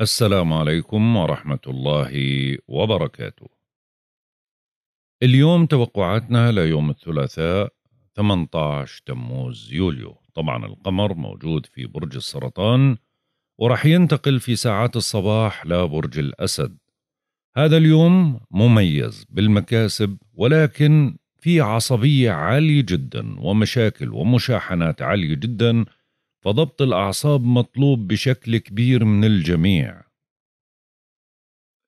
السلام عليكم ورحمة الله وبركاته. اليوم توقعاتنا ليوم الثلاثاء 18 تموز يوليو، طبعا القمر موجود في برج السرطان ورح ينتقل في ساعات الصباح لبرج الأسد. هذا اليوم مميز بالمكاسب ولكن في عصبية عالية جدا ومشاكل ومشاحنات عالية جدا فضبط الأعصاب مطلوب بشكل كبير من الجميع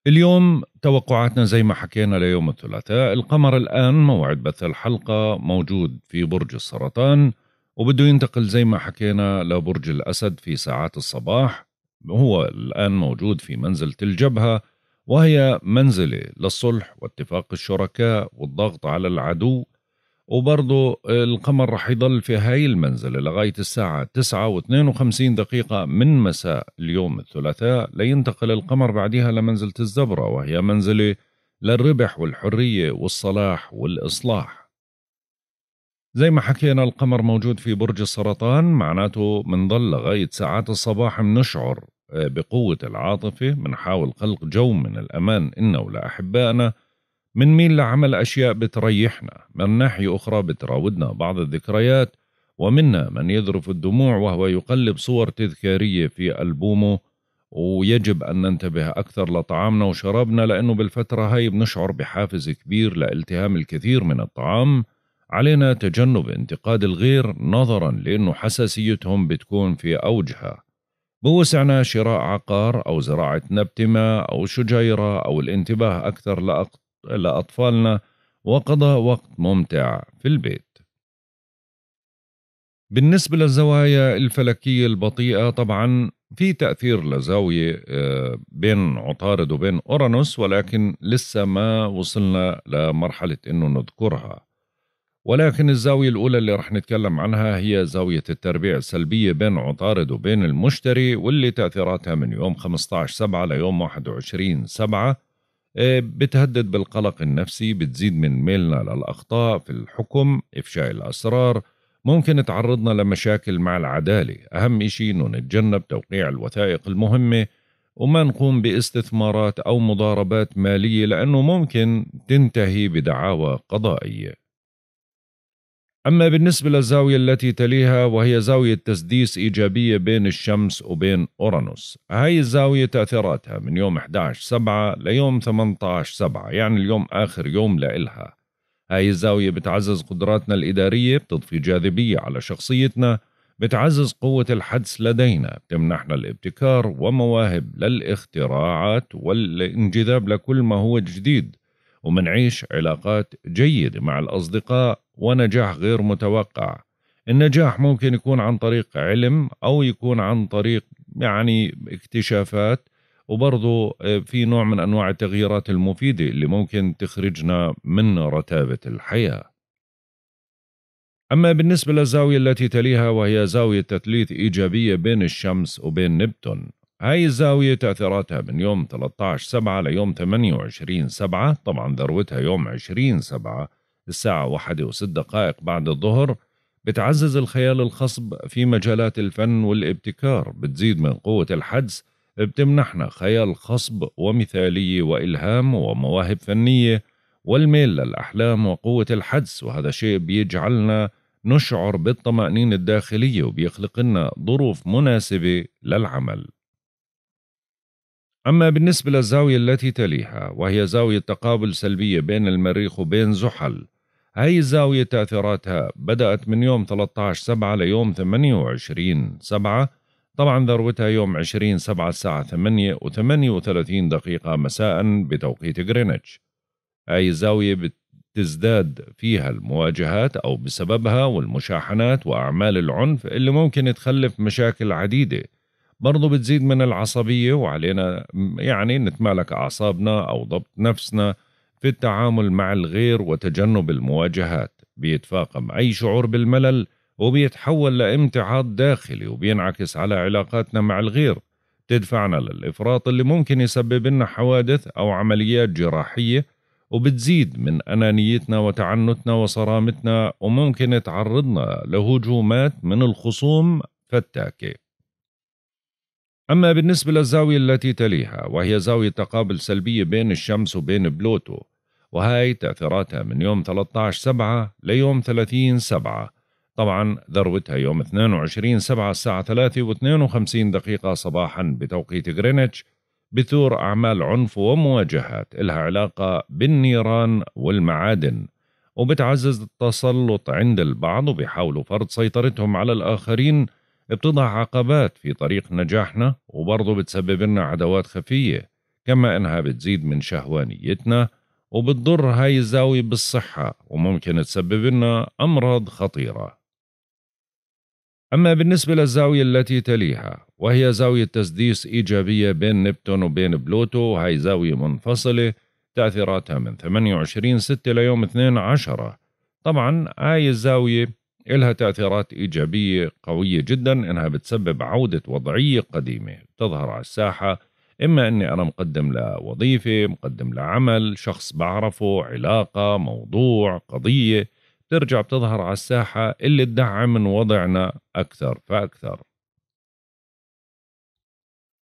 اليوم توقعاتنا زي ما حكينا ليوم الثلاثاء القمر الآن موعد بث الحلقة موجود في برج السرطان وبده ينتقل زي ما حكينا لبرج الأسد في ساعات الصباح هو الآن موجود في منزلة الجبهة وهي منزلة للصلح واتفاق الشركاء والضغط على العدو وبرضه القمر رح يضل في هاي المنزلة لغاية الساعة تسعة واثنين وخمسين دقيقة من مساء اليوم الثلاثاء لينتقل القمر بعدها لمنزلة الزبرة وهي منزلة للربح والحرية والصلاح والإصلاح زي ما حكينا القمر موجود في برج السرطان معناته منضل لغاية ساعات الصباح منشعر آه، بقوة العاطفة منحاول خلق جو من الأمان إنه لأحبائنا لا من مين لعمل أشياء بتريحنا من ناحية أخرى بتراودنا بعض الذكريات ومنا من يذرف الدموع وهو يقلب صور تذكارية في ألبومه ويجب أن ننتبه أكثر لطعامنا وشرابنا لأنه بالفترة هاي بنشعر بحافز كبير لالتهام الكثير من الطعام علينا تجنب انتقاد الغير نظرا لأنه حساسيتهم بتكون في أوجها بوسعنا شراء عقار أو زراعة نبتمة أو شجيرة أو الانتباه أكثر لأقطاع لأطفالنا وقضاء وقت ممتع في البيت بالنسبة للزوايا الفلكية البطيئة طبعا في تأثير لزاوية آه، بين عطارد وبين أورانوس ولكن لسه ما وصلنا لمرحلة أنه نذكرها ولكن الزاوية الأولى اللي رح نتكلم عنها هي زاوية التربيع السلبية بين عطارد وبين المشتري واللي تأثيراتها من يوم 15 سبعة ليوم 21 سبعة آه، بتهدد بالقلق النفسي بتزيد من ميلنا للأخطاء في الحكم إفشاء الأسرار ممكن تعرضنا لمشاكل مع العدالة أهم إشي أنه نتجنب توقيع الوثائق المهمة وما نقوم باستثمارات أو مضاربات مالية لأنه ممكن تنتهي بدعاوى قضائية أما بالنسبة للزاوية التي تليها وهي زاوية تسديس إيجابية بين الشمس وبين أورانوس هاي الزاوية تأثيراتها من يوم 11-7 ليوم 18-7 يعني اليوم آخر يوم لإلها هاي الزاوية بتعزز قدراتنا الإدارية بتضفي جاذبية على شخصيتنا بتعزز قوة الحدس لدينا بتمنحنا الابتكار ومواهب للاختراعات والانجذاب لكل ما هو جديد ومنعيش علاقات جيدة مع الأصدقاء ونجاح غير متوقع النجاح ممكن يكون عن طريق علم أو يكون عن طريق يعني اكتشافات وبرضه آه، في نوع من أنواع التغييرات المفيدة اللي ممكن تخرجنا من رتابة الحياة أما بالنسبة للزاوية التي تليها وهي زاوية تثليث إيجابية بين الشمس وبين نبتون هاي الزاوية تأثيراتها من يوم 13 سبعة ليوم 28 سبعة طبعا ذروتها يوم 20 سبعة الساعة واحدة وست دقائق بعد الظهر بتعزز الخيال الخصب في مجالات الفن والابتكار بتزيد من قوة الحدس بتمنحنا خيال خصب ومثالية وإلهام ومواهب فنية والميل للأحلام وقوة الحدس وهذا شيء بيجعلنا نشعر بالطمأنينة الداخلية وبيخلق لنا ظروف مناسبة للعمل أما بالنسبة للزاوية التي تليها وهي زاوية تقابل سلبية بين المريخ وبين زحل هاي الزاوية تأثيراتها بدأت من يوم 13 سبعة ليوم 28 سبعة طبعا ذروتها يوم 20 سبعة الساعة 8 و 38 دقيقة مساء بتوقيت غرينتش هاي الزاوية بتزداد فيها المواجهات أو بسببها والمشاحنات وأعمال العنف اللي ممكن تخلف مشاكل عديدة برضو بتزيد من العصبية وعلينا يعني نتمالك أعصابنا أو ضبط نفسنا في التعامل مع الغير وتجنب المواجهات بيتفاقم أي شعور بالملل وبيتحول لامتعاض داخلي وبينعكس على علاقاتنا مع الغير تدفعنا للإفراط اللي ممكن يسبب لنا حوادث أو عمليات جراحية وبتزيد من أنانيتنا وتعنتنا وصرامتنا وممكن تعرضنا لهجومات من الخصوم فتاكه أما بالنسبة للزاوية التي تليها وهي زاوية تقابل سلبية بين الشمس وبين بلوتو وهاي تأثيراتها من يوم 13 سبعة ليوم 30 سبعة طبعا ذروتها يوم 22 سبعة الساعة 3 و52 دقيقة صباحا بتوقيت غرينتش بثور أعمال عنف ومواجهات إلها علاقة بالنيران والمعادن وبتعزز التسلط عند البعض وبيحاولوا فرض سيطرتهم على الآخرين بتضع عقبات في طريق نجاحنا وبرضه بتسبب لنا عدوات خفية كما إنها بتزيد من شهوانيتنا وبتضر هاي الزاوية بالصحة وممكن تسبب لنا أمراض خطيرة أما بالنسبة للزاوية التي تليها وهي زاوية تسديس إيجابية بين نبتون وبين بلوتو وهي زاوية منفصلة تأثيراتها من 28 6 ليوم 2 10 طبعا هاي الزاوية إلها تأثيرات إيجابية قوية جدا إنها بتسبب عودة وضعية قديمة بتظهر على الساحة إما إني أنا مقدم لوظيفة مقدم لعمل شخص بعرفه علاقة موضوع قضية بترجع بتظهر على الساحة اللي تدعم من وضعنا أكثر فأكثر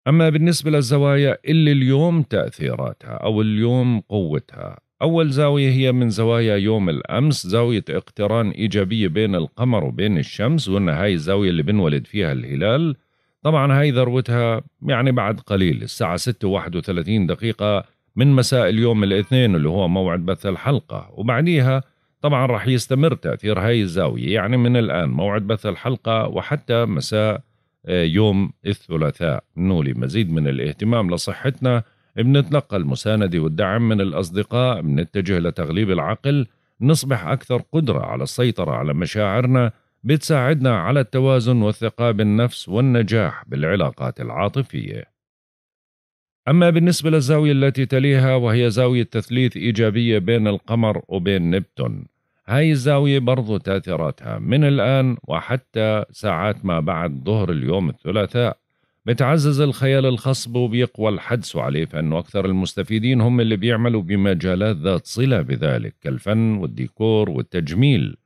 أما بالنسبة للزوايا اللي اليوم تأثيراتها أو اليوم قوتها أول زاوية هي من زوايا يوم الأمس زاوية اقتران إيجابية بين القمر وبين الشمس وإن هاي الزاوية اللي بنولد فيها الهلال طبعا هاي ذروتها يعني بعد قليل الساعة 6 و31 دقيقة من مساء اليوم الاثنين اللي هو موعد بث الحلقة وبعديها طبعا راح يستمر تأثير هاي الزاوية يعني من الآن موعد بث الحلقة وحتى مساء آه، يوم الثلاثاء نولي مزيد من الاهتمام لصحتنا بنتلقى المساندة والدعم من الأصدقاء بنتجه لتغليب العقل نصبح أكثر قدرة على السيطرة على مشاعرنا بتساعدنا على التوازن والثقة بالنفس والنجاح بالعلاقات العاطفية أما بالنسبة للزاوية التي تليها وهي زاوية تثليث إيجابية بين القمر وبين نبتون هاي الزاوية برضو تأثيراتها من الآن وحتى ساعات ما بعد ظهر اليوم الثلاثاء بتعزز الخيال الخصب وبيقوى الحدس عليه فإنه أكثر المستفيدين هم اللي بيعملوا بمجالات ذات صلة بذلك كالفن والديكور والتجميل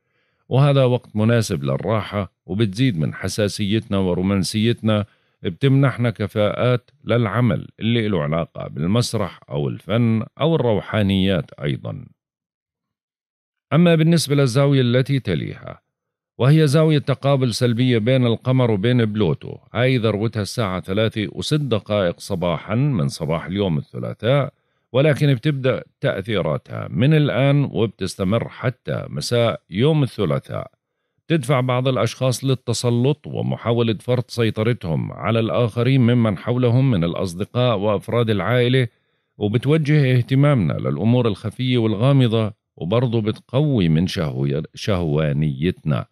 وهذا وقت مناسب للراحة وبتزيد من حساسيتنا ورومانسيتنا بتمنحنا كفاءات للعمل اللي له علاقة بالمسرح أو الفن أو الروحانيات أيضا أما بالنسبة للزاوية التي تليها وهي زاوية تقابل سلبية بين القمر وبين بلوتو هاي ذروتها الساعة ثلاثة وست دقائق صباحا من صباح اليوم الثلاثاء ولكن بتبدأ تأثيراتها من الآن وبتستمر حتى مساء يوم الثلاثاء تدفع بعض الأشخاص للتسلط ومحاولة فرض سيطرتهم على الآخرين ممن حولهم من الأصدقاء وأفراد العائلة وبتوجه اهتمامنا للأمور الخفية والغامضة وبرضه بتقوي من شهوانيتنا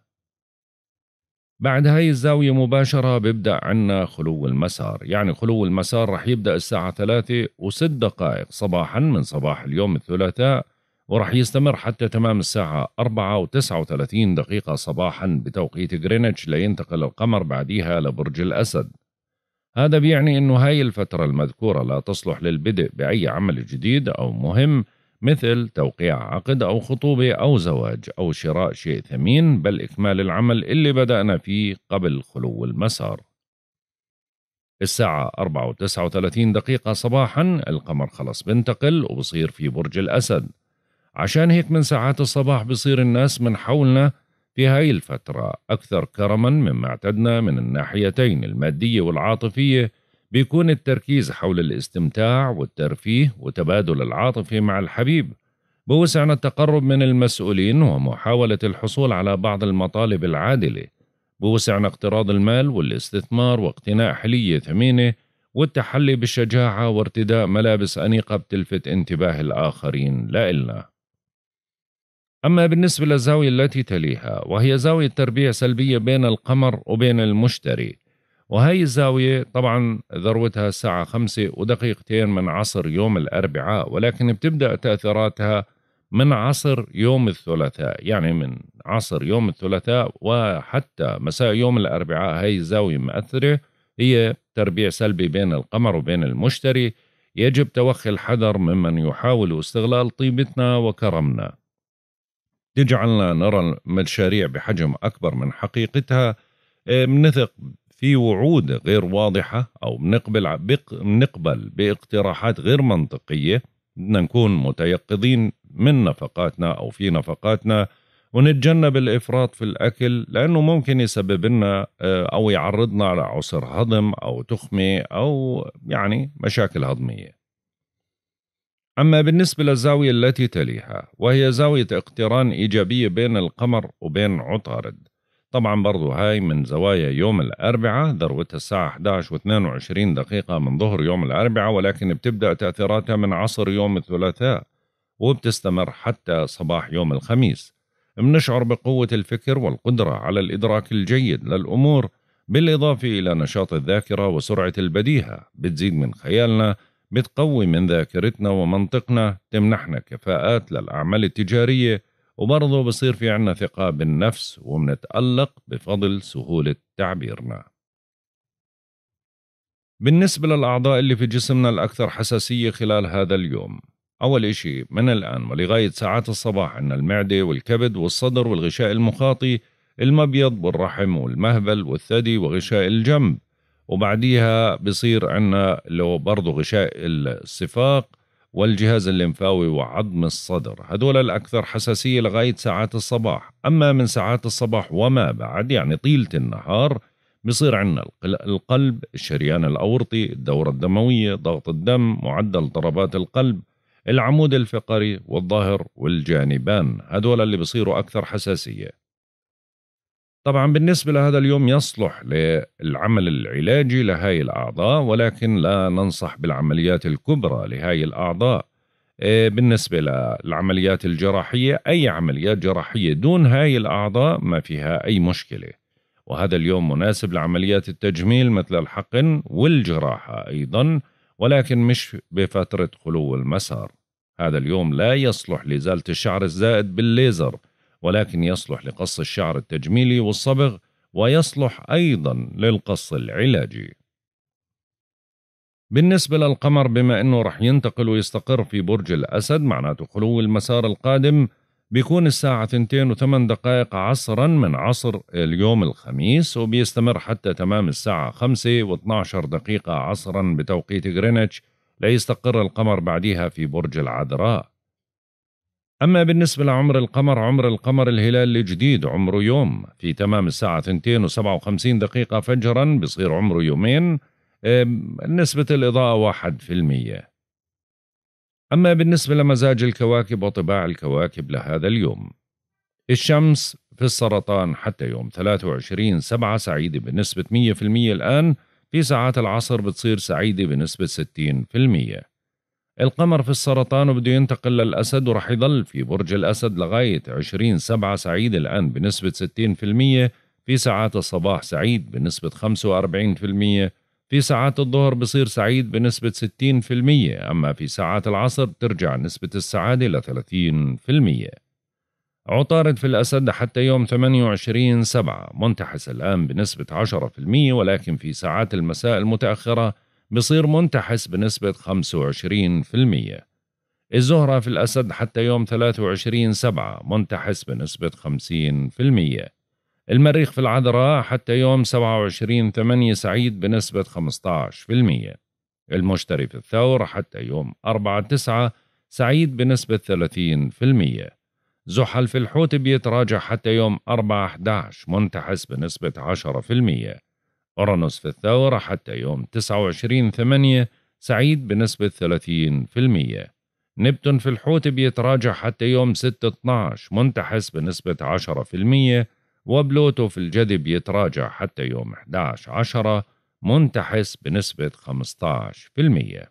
بعد هاي الزاوية مباشرة بيبدأ عنا خلو المسار يعني خلو المسار رح يبدأ الساعة ثلاثة وست دقائق صباحا من صباح اليوم الثلاثاء ورح يستمر حتى تمام الساعة أربعة وتسعة وثلاثين دقيقة صباحا بتوقيت غرينتش لينتقل القمر بعديها لبرج الأسد هذا بيعني أنه هاي الفترة المذكورة لا تصلح للبدء بأي عمل جديد أو مهم مثل توقيع عقد أو خطوبة أو زواج أو شراء شيء ثمين بل إكمال العمل اللي بدأنا فيه قبل خلو المسار الساعة 4 و39 دقيقة صباحا القمر خلص بنتقل وبصير في برج الأسد عشان هيك من ساعات الصباح بصير الناس من حولنا في هاي الفترة أكثر كرما مما اعتدنا من الناحيتين المادية والعاطفية بيكون التركيز حول الاستمتاع والترفيه وتبادل العاطفة مع الحبيب بوسعنا التقرب من المسؤولين ومحاولة الحصول على بعض المطالب العادلة بوسعنا اقتراض المال والاستثمار واقتناء حلية ثمينة والتحلي بالشجاعة وارتداء ملابس أنيقة بتلفت انتباه الآخرين لا أما بالنسبة للزاوية التي تليها وهي زاوية تربيع سلبية بين القمر وبين المشتري وهي الزاوية طبعا ذروتها الساعة خمسة ودقيقتين من عصر يوم الأربعاء ولكن بتبدأ تأثيراتها من عصر يوم الثلاثاء يعني من عصر يوم الثلاثاء وحتى مساء يوم الأربعاء هي الزاوية مأثرة هي تربيع سلبي بين القمر وبين المشتري يجب توخي الحذر ممن يحاول استغلال طيبتنا وكرمنا تجعلنا نرى المشاريع بحجم أكبر من حقيقتها بنثق إيه، في وعود غير واضحة أو بنقبل بنقبل باقتراحات غير منطقية بدنا نكون متيقظين من نفقاتنا أو في نفقاتنا ونتجنب الإفراط في الأكل لأنه ممكن يسبب لنا آه، أو يعرضنا على عسر هضم أو تخمة أو يعني مشاكل هضمية أما بالنسبة للزاوية التي تليها وهي زاوية اقتران إيجابية بين القمر وبين عطارد طبعا برضو هاي من زوايا يوم الأربعاء ذروتها الساعة 11 و22 دقيقة من ظهر يوم الأربعاء ولكن بتبدأ تأثيراتها من عصر يوم الثلاثاء وبتستمر حتى صباح يوم الخميس بنشعر بقوة الفكر والقدرة على الإدراك الجيد للأمور بالإضافة إلى نشاط الذاكرة وسرعة البديهة بتزيد من خيالنا بتقوي من ذاكرتنا ومنطقنا تمنحنا كفاءات للأعمال التجارية وبرضه بصير في عنا ثقة بالنفس ومنتألق بفضل سهولة تعبيرنا بالنسبة للأعضاء اللي في جسمنا الأكثر حساسية خلال هذا اليوم أول إشي من الآن ولغاية ساعات الصباح عنا المعدة والكبد والصدر والغشاء المخاطي المبيض والرحم والمهبل والثدي وغشاء الجنب وبعديها بصير عنا لو برضو غشاء الصفاق والجهاز الليمفاوي وعظم الصدر هذول الأكثر حساسية لغاية ساعات الصباح أما من ساعات الصباح وما بعد يعني طيلة النهار بصير عندنا القلب الشريان الأورطي الدورة الدموية ضغط الدم معدل ضربات القلب العمود الفقري والظهر والجانبان هذول اللي بصيروا أكثر حساسية طبعا بالنسبة لهذا اليوم يصلح للعمل العلاجي لهاي الأعضاء ولكن لا ننصح بالعمليات الكبرى لهاي الأعضاء آه، بالنسبة للعمليات الجراحية أي عمليات جراحية دون هاي الأعضاء ما فيها أي مشكلة وهذا اليوم مناسب لعمليات التجميل مثل الحقن والجراحة أيضا ولكن مش بفترة خلو المسار هذا اليوم لا يصلح لإزالة الشعر الزائد بالليزر ولكن يصلح لقص الشعر التجميلي والصبغ ويصلح أيضا للقص العلاجي بالنسبة للقمر بما أنه رح ينتقل ويستقر في برج الأسد معناته خلو المسار القادم بيكون الساعة 2 و8 دقائق عصرا من عصر اليوم الخميس وبيستمر حتى تمام الساعة 5 و12 دقيقة عصرا بتوقيت غرينتش ليستقر القمر بعدها في برج العذراء أما بالنسبة لعمر القمر عمر القمر الهلال الجديد عمره يوم في تمام الساعة 2 و57 دقيقة فجرا بصير عمره يومين نسبة الإضاءة 1% أما بالنسبة لمزاج الكواكب وطباع الكواكب لهذا اليوم الشمس في السرطان حتى يوم 23 سبعة سعيدة بنسبة 100% الآن في ساعات العصر بتصير سعيدة بنسبة 60% القمر في السرطان وبده ينتقل للأسد ورح يضل في برج الأسد لغاية 20 سبعة سعيد الآن بنسبة 60% في ساعات الصباح سعيد بنسبة 45% في ساعات الظهر بصير سعيد بنسبة 60% أما في ساعات العصر بترجع نسبة السعادة ل 30% عطارد في الأسد حتى يوم 28 سبعة منتحس الآن بنسبة 10% ولكن في ساعات المساء المتأخرة بصير منتحس بنسبة 25% الزهرة في الأسد حتى يوم 23 سبعة منتحس بنسبة 50% المريخ في العذراء حتى يوم 27 8 سعيد بنسبة 15% المشتري في الثور حتى يوم 4 9 سعيد بنسبة 30% زحل في الحوت بيتراجع حتى يوم 4 11 منتحس بنسبة 10% أورانوس في الثورة حتى يوم 29 8 سعيد بنسبة 30% نبتون في الحوت بيتراجع حتى يوم 6 12 منتحس بنسبة 10% وبلوتو في الجدي بيتراجع حتى يوم 11 10 منتحس بنسبة 15%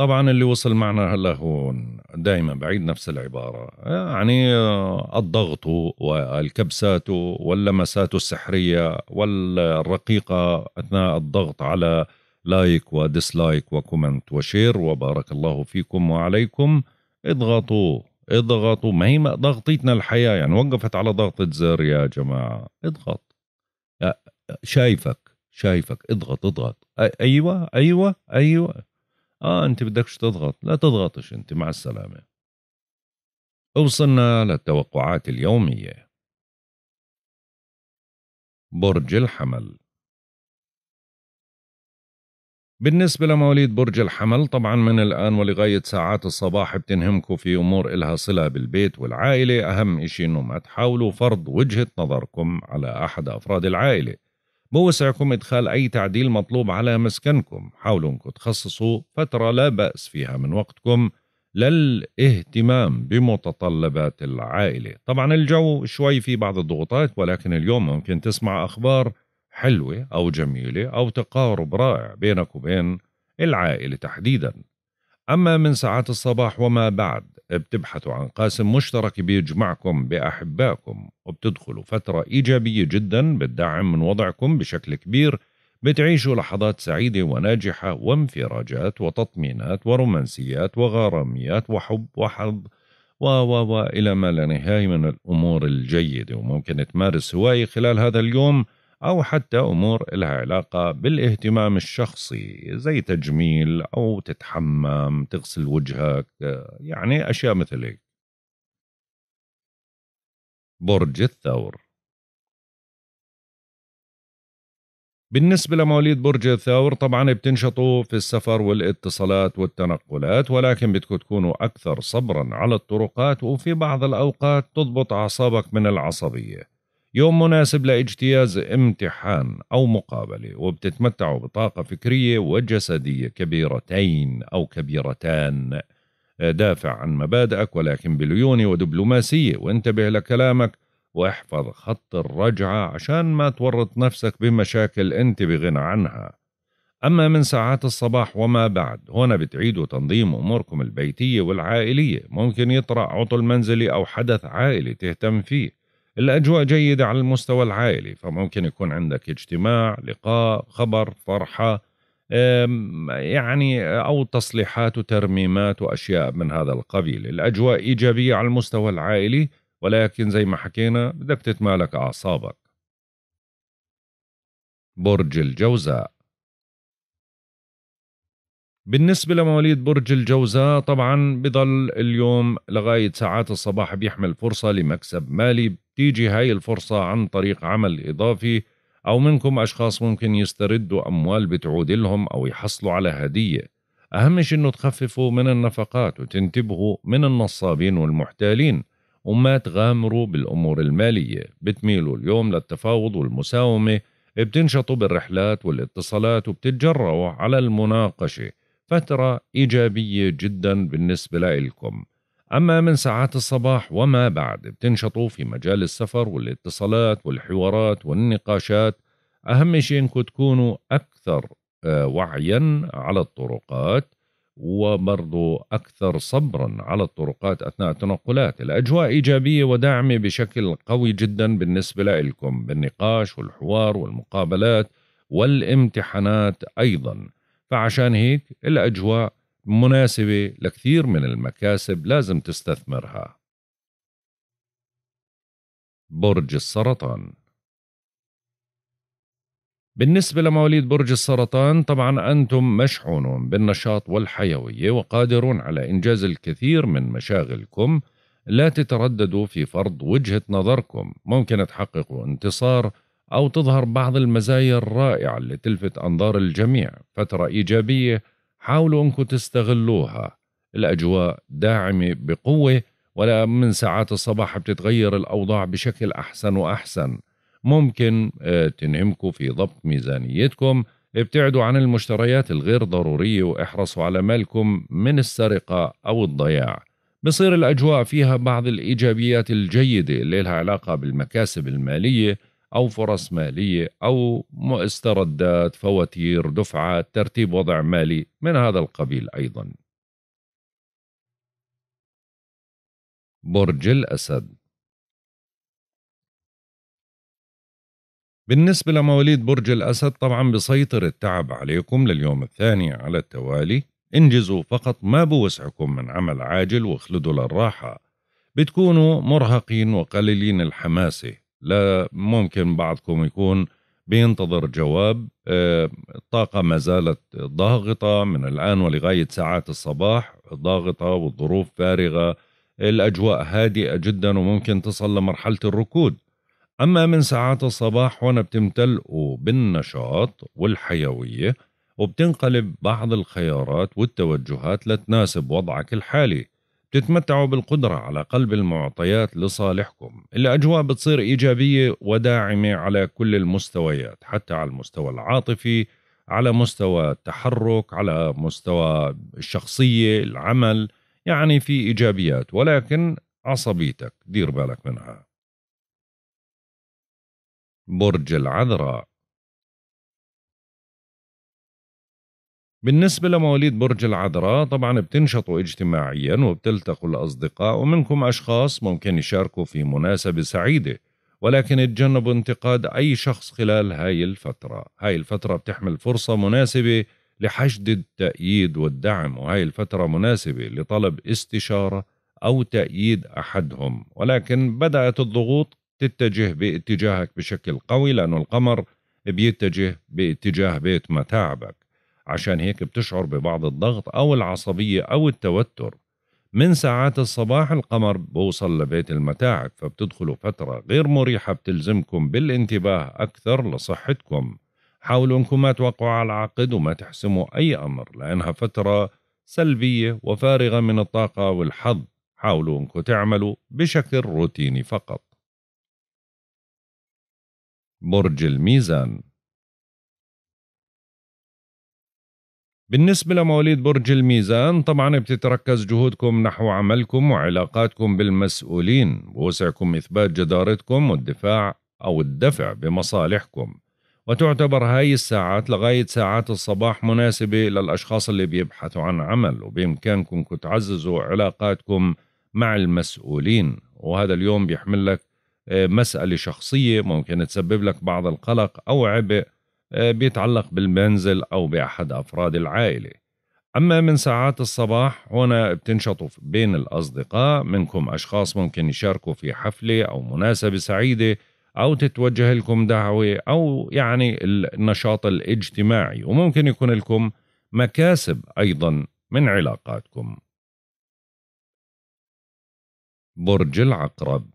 طبعا اللي وصل معنا هلا هون دائما بعيد نفس العباره يعني آه، الضغط والكبسات واللمسات السحريه والرقيقه اثناء الضغط على لايك وديسلايك وكومنت وشير وبارك الله فيكم وعليكم اضغطوا اضغطوا ما هي ضغطيتنا الحياه يعني وقفت على ضغطه زر يا جماعه اضغط آه، شايفك شايفك اضغط اضغط ايوه ايوه ايوه اه انت بدكش تضغط لا تضغطش انت مع السلامه وصلنا للتوقعات اليوميه برج الحمل بالنسبة لمواليد برج الحمل طبعا من الآن ولغاية ساعات الصباح بتنهمكوا في أمور إلها صلة بالبيت والعائلة أهم إشي أنه ما تحاولوا فرض وجهة نظركم على أحد أفراد العائلة بوسعكم إدخال أي تعديل مطلوب على مسكنكم حاولوا أنكم تخصصوا فترة لا بأس فيها من وقتكم للاهتمام بمتطلبات العائلة طبعا الجو شوي في بعض الضغوطات ولكن اليوم ممكن تسمع أخبار حلوة أو جميلة أو تقارب رائع بينك وبين العائلة تحديدا أما من ساعات الصباح وما بعد بتبحثوا عن قاسم مشترك بيجمعكم بأحبائكم وبتدخلوا فترة إيجابية جدا بتدعم من وضعكم بشكل كبير بتعيشوا لحظات سعيدة وناجحة وانفراجات وتطمينات ورومانسيات وغراميات وحب وحظ و و و إلى ما لا نهاية من الأمور الجيدة وممكن تمارس هواية خلال هذا اليوم أو حتى أمور لها علاقة بالاهتمام الشخصي زي تجميل أو تتحمم تغسل وجهك يعني أشياء مثل هيك برج الثور بالنسبة لمواليد برج الثور طبعا بتنشطوا في السفر والاتصالات والتنقلات ولكن بدكم تكونوا أكثر صبرا على الطرقات وفي بعض الأوقات تضبط أعصابك من العصبية يوم مناسب لاجتياز امتحان أو مقابلة وبتتمتعوا بطاقة فكرية وجسدية كبيرتين أو كبيرتان دافع عن مبادئك ولكن بليونة ودبلوماسية وانتبه لكلامك واحفظ خط الرجعة عشان ما تورط نفسك بمشاكل انت بغنى عنها أما من ساعات الصباح وما بعد هنا بتعيدوا تنظيم أموركم البيتية والعائلية ممكن يطرأ عطل منزلي أو حدث عائلي تهتم فيه الأجواء جيدة على المستوى العائلي فممكن يكون عندك اجتماع لقاء خبر فرحة يعني أو تصليحات وترميمات وأشياء من هذا القبيل الأجواء إيجابية على المستوى العائلي ولكن زي ما حكينا بدك تتمالك أعصابك برج الجوزاء بالنسبة لمواليد برج الجوزاء طبعا بضل اليوم لغاية ساعات الصباح بيحمل فرصة لمكسب مالي بتيجي هاي الفرصة عن طريق عمل إضافي أو منكم أشخاص ممكن يستردوا أموال بتعود لهم أو يحصلوا على هدية أهم شيء أنه تخففوا من النفقات وتنتبهوا من النصابين والمحتالين وما تغامروا بالأمور المالية بتميلوا اليوم للتفاوض والمساومة بتنشطوا بالرحلات والاتصالات وبتتجرعوا على المناقشة فترة إيجابية جدا بالنسبة لإلكم أما من ساعات الصباح وما بعد بتنشطوا في مجال السفر والاتصالات والحوارات والنقاشات أهم شيء أنكم تكونوا أكثر آه، وعيا على الطرقات وبرضو أكثر صبرا على الطرقات أثناء التنقلات الأجواء إيجابية وداعمة بشكل قوي جدا بالنسبة لكم بالنقاش والحوار والمقابلات والامتحانات أيضا فعشان هيك الأجواء مناسبة لكثير من المكاسب لازم تستثمرها برج السرطان بالنسبة لمواليد برج السرطان طبعا أنتم مشحونون بالنشاط والحيوية وقادرون على إنجاز الكثير من مشاغلكم لا تترددوا في فرض وجهة نظركم ممكن تحققوا انتصار أو تظهر بعض المزايا الرائعة اللي تلفت أنظار الجميع فترة إيجابية حاولوا أنكم تستغلوها الأجواء داعمة بقوة ولا من ساعات الصباح بتتغير الأوضاع بشكل أحسن وأحسن ممكن آه، تنهمكم في ضبط ميزانيتكم ابتعدوا عن المشتريات الغير ضرورية واحرصوا على مالكم من السرقة أو الضياع بصير الأجواء فيها بعض الإيجابيات الجيدة اللي لها علاقة بالمكاسب المالية أو فرص مالية أو مستردات فواتير دفعات ترتيب وضع مالي من هذا القبيل أيضا برج الأسد بالنسبة لمواليد برج الأسد طبعا بسيطر التعب عليكم لليوم الثاني على التوالي انجزوا فقط ما بوسعكم من عمل عاجل واخلدوا للراحة بتكونوا مرهقين وقليلين الحماسة لا ممكن بعضكم يكون بينتظر جواب الطاقة آه، ما زالت ضاغطة من الآن ولغاية ساعات الصباح ضاغطة والظروف فارغة الأجواء هادئة جدا وممكن تصل لمرحلة الركود أما من ساعات الصباح هنا بتمتلئوا بالنشاط والحيوية وبتنقلب بعض الخيارات والتوجهات لتناسب وضعك الحالي بتتمتعوا بالقدرة على قلب المعطيات لصالحكم الأجواء بتصير إيجابية وداعمة على كل المستويات حتى على المستوى العاطفي على مستوى التحرك على مستوى الشخصية العمل يعني في إيجابيات ولكن عصبيتك دير بالك منها برج العذراء بالنسبة لمواليد برج العذراء طبعا بتنشطوا اجتماعيا وبتلتقوا الأصدقاء ومنكم أشخاص ممكن يشاركوا في مناسبة سعيدة ولكن اتجنبوا انتقاد أي شخص خلال هاي الفترة هاي الفترة بتحمل فرصة مناسبة لحشد التأييد والدعم وهاي الفترة مناسبة لطلب استشارة أو تأييد أحدهم ولكن بدأت الضغوط تتجه باتجاهك بشكل قوي لأنه القمر بيتجه باتجاه بيت متاعبك عشان هيك بتشعر ببعض الضغط أو العصبية أو التوتر من ساعات الصباح القمر بوصل لبيت المتاعب فبتدخلوا فترة غير مريحة بتلزمكم بالانتباه أكثر لصحتكم حاولوا أنكم ما توقعوا على العقد وما تحسموا أي أمر لأنها فترة سلبية وفارغة من الطاقة والحظ حاولوا أنكم تعملوا بشكل روتيني فقط برج الميزان بالنسبة لمواليد برج الميزان طبعا بتتركز جهودكم نحو عملكم وعلاقاتكم بالمسؤولين بوسعكم إثبات جدارتكم والدفاع أو الدفع بمصالحكم وتعتبر هاي الساعات لغاية ساعات الصباح مناسبة للأشخاص اللي بيبحثوا عن عمل وبإمكانكم تعززوا علاقاتكم مع المسؤولين وهذا اليوم بيحمل لك آه، مسألة شخصية ممكن تسبب لك بعض القلق أو عبء آه، بيتعلق بالمنزل أو بأحد أفراد العائلة أما من ساعات الصباح هنا بتنشطوا بين الأصدقاء منكم أشخاص ممكن يشاركوا في حفلة أو مناسبة سعيدة أو تتوجه لكم دعوة أو يعني النشاط الاجتماعي وممكن يكون لكم مكاسب أيضا من علاقاتكم برج العقرب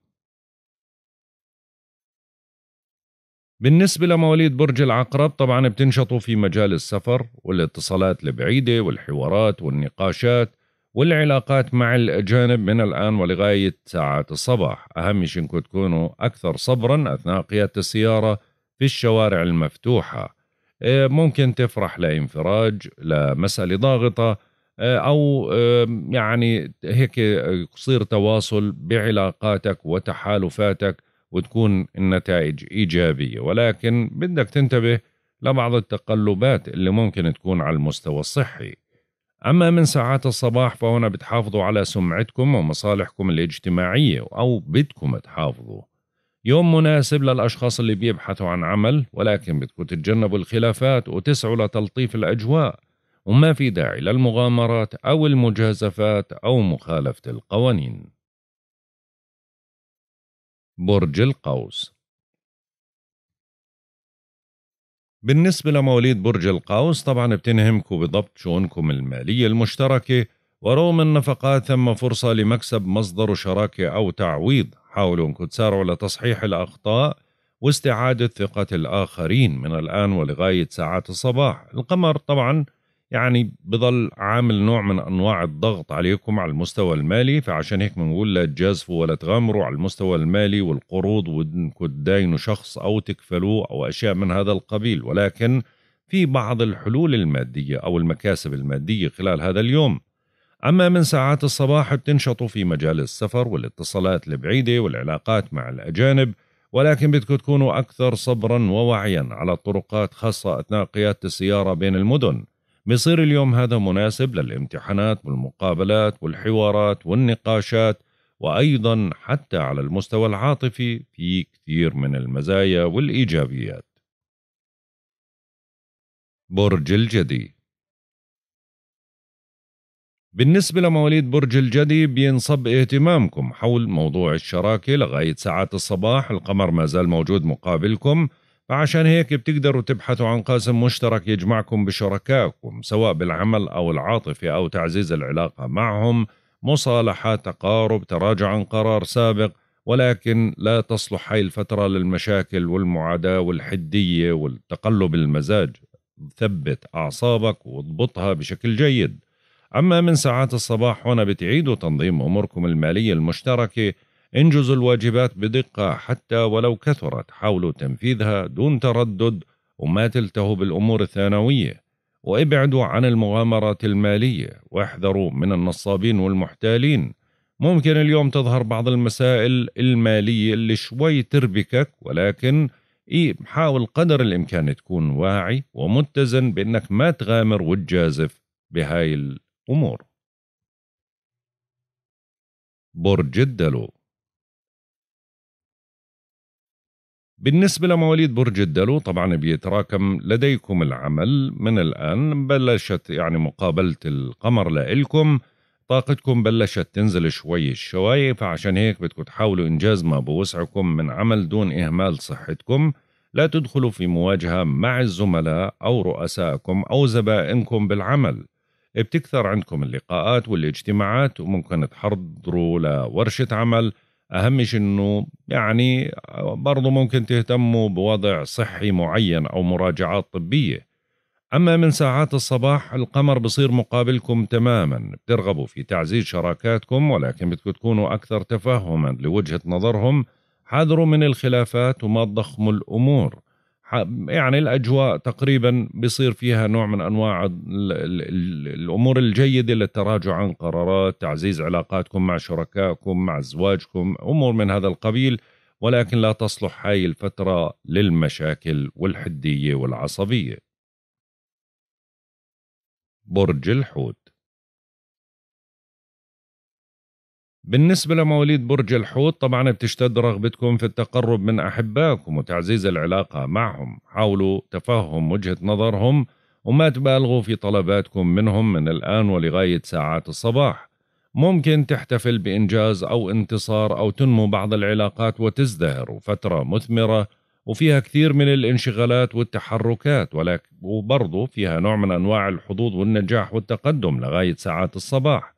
بالنسبة لمواليد برج العقرب طبعا بتنشطوا في مجال السفر والاتصالات البعيدة والحوارات والنقاشات والعلاقات مع الأجانب من الآن ولغاية ساعات الصباح أهم شيء إنكم تكونوا أكثر صبرا أثناء قيادة السيارة في الشوارع المفتوحة آه، ممكن تفرح لانفراج لمسألة ضاغطة آه، أو آه، يعني هيك يصير تواصل بعلاقاتك وتحالفاتك وتكون النتائج إيجابية ولكن بدك تنتبه لبعض التقلبات اللي ممكن تكون على المستوى الصحي أما من ساعات الصباح فهنا بتحافظوا على سمعتكم ومصالحكم الاجتماعية أو بدكم تحافظوا يوم مناسب للأشخاص اللي بيبحثوا عن عمل ولكن بدكم تتجنبوا الخلافات وتسعوا لتلطيف الأجواء وما في داعي للمغامرات أو المجازفات أو مخالفة القوانين برج القوس بالنسبة لمواليد برج القوس طبعا بتنهمكم بضبط شؤونكم المالية المشتركة ورغم النفقات ثم فرصة لمكسب مصدر شراكة أو تعويض حاولوا أنكم تسارعوا لتصحيح الأخطاء واستعادة ثقة الآخرين من الآن ولغاية ساعات الصباح القمر طبعا يعني بضل عامل نوع من انواع الضغط عليكم على المستوى المالي فعشان هيك بنقول لا تجازفوا ولا تغامروا على المستوى المالي والقروض وانكم تداينوا شخص او تكفلوه او اشياء من هذا القبيل ولكن في بعض الحلول الماديه او المكاسب الماديه خلال هذا اليوم. اما من ساعات الصباح بتنشطوا في مجال السفر والاتصالات البعيده والعلاقات مع الاجانب ولكن بدكم تكونوا اكثر صبرا ووعيا على الطرقات خاصه اثناء قياده السياره بين المدن. بصير اليوم هذا مناسب للامتحانات والمقابلات والحوارات والنقاشات وأيضا حتى على المستوى العاطفي في كثير من المزايا والإيجابيات برج الجدي بالنسبة لمواليد برج الجدي بينصب اهتمامكم حول موضوع الشراكة لغاية ساعات الصباح القمر ما زال موجود مقابلكم فعشان هيك بتقدروا تبحثوا عن قاسم مشترك يجمعكم بشركائكم سواء بالعمل أو العاطفة أو تعزيز العلاقة معهم مصالحة تقارب تراجع عن قرار سابق ولكن لا تصلح هاي الفترة للمشاكل والمعاداة والحدية والتقلب المزاج ثبت أعصابك واضبطها بشكل جيد أما من ساعات الصباح هنا بتعيدوا تنظيم أموركم المالية المشتركة انجزوا الواجبات بدقة حتى ولو كثرت حاولوا تنفيذها دون تردد وما تلتهوا بالأمور الثانوية وابعدوا عن المغامرات المالية واحذروا من النصابين والمحتالين ممكن اليوم تظهر بعض المسائل المالية اللي شوي تربكك ولكن إيه حاول قدر الإمكان تكون واعي ومتزن بأنك ما تغامر وتجازف بهاي الأمور برج الدلو بالنسبة لمواليد برج الدلو طبعا بيتراكم لديكم العمل من الآن بلشت يعني مقابلة القمر لإلكم طاقتكم بلشت تنزل شوي الشوي فعشان هيك بدكم تحاولوا إنجاز ما بوسعكم من عمل دون إهمال صحتكم لا تدخلوا في مواجهة مع الزملاء أو رؤسائكم أو زبائنكم بالعمل بتكثر عندكم اللقاءات والاجتماعات وممكن تحضروا لورشة عمل اهم شيء انه يعني برضه ممكن تهتموا بوضع صحي معين او مراجعات طبيه اما من ساعات الصباح القمر بصير مقابلكم تماما بترغبوا في تعزيز شراكاتكم ولكن بدكم تكونوا اكثر تفهما لوجهه نظرهم حذروا من الخلافات وما تضخموا الامور يعني الاجواء تقريبا بيصير فيها نوع من انواع الامور الجيده للتراجع عن قرارات، تعزيز علاقاتكم مع شركائكم، مع زواجكم، امور من هذا القبيل، ولكن لا تصلح هاي الفتره للمشاكل والحديه والعصبيه. برج الحوت بالنسبة لمواليد برج الحوت طبعا بتشتد رغبتكم في التقرب من أحبائكم وتعزيز العلاقة معهم حاولوا تفهم وجهة نظرهم وما تبالغوا في طلباتكم منهم من الآن ولغاية ساعات الصباح ممكن تحتفل بإنجاز أو انتصار أو تنمو بعض العلاقات وتزدهر وفترة مثمرة وفيها كثير من الانشغالات والتحركات ولكن وبرضه فيها نوع من أنواع الحظوظ والنجاح والتقدم لغاية ساعات الصباح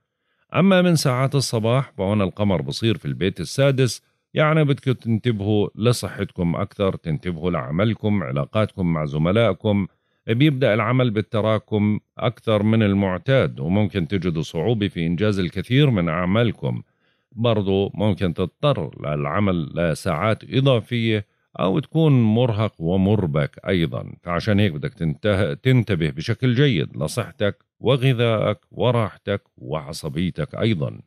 أما من ساعات الصباح فهنا القمر بصير في البيت السادس يعني بدكم تنتبهوا لصحتكم أكثر تنتبهوا لعملكم علاقاتكم مع زملائكم بيبدأ العمل بالتراكم أكثر من المعتاد وممكن تجدوا صعوبة في إنجاز الكثير من أعمالكم برضو ممكن تضطر للعمل لساعات إضافية أو تكون مرهق ومربك أيضا فعشان هيك بدك تنتبه, تنتبه بشكل جيد لصحتك وغذائك وراحتك وعصبيتك أيضا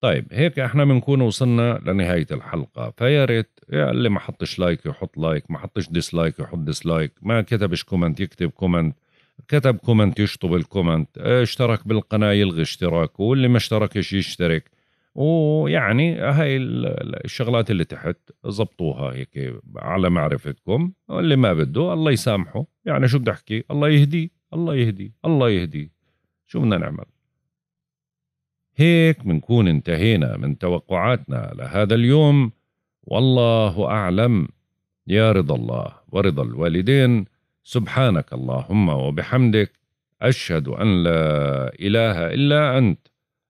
طيب هيك احنا بنكون وصلنا لنهاية الحلقة فيا ريت اللي ما حطش لايك يحط لايك ما حطش ديسلايك يحط ديسلايك ما كتبش كومنت يكتب كومنت كتب كومنت يشطب الكومنت اشترك بالقناة يلغي اشتراكه واللي ما اشتركش يشترك ويعني هاي الشغلات اللي تحت زبطوها هيك على معرفتكم اللي ما بده الله يسامحه يعني شو بدي احكي الله يهديه الله يهديه الله يهديه شو بدنا نعمل هيك بنكون انتهينا من توقعاتنا لهذا اليوم والله اعلم يا رضا الله ورضا الوالدين سبحانك اللهم وبحمدك اشهد ان لا اله الا انت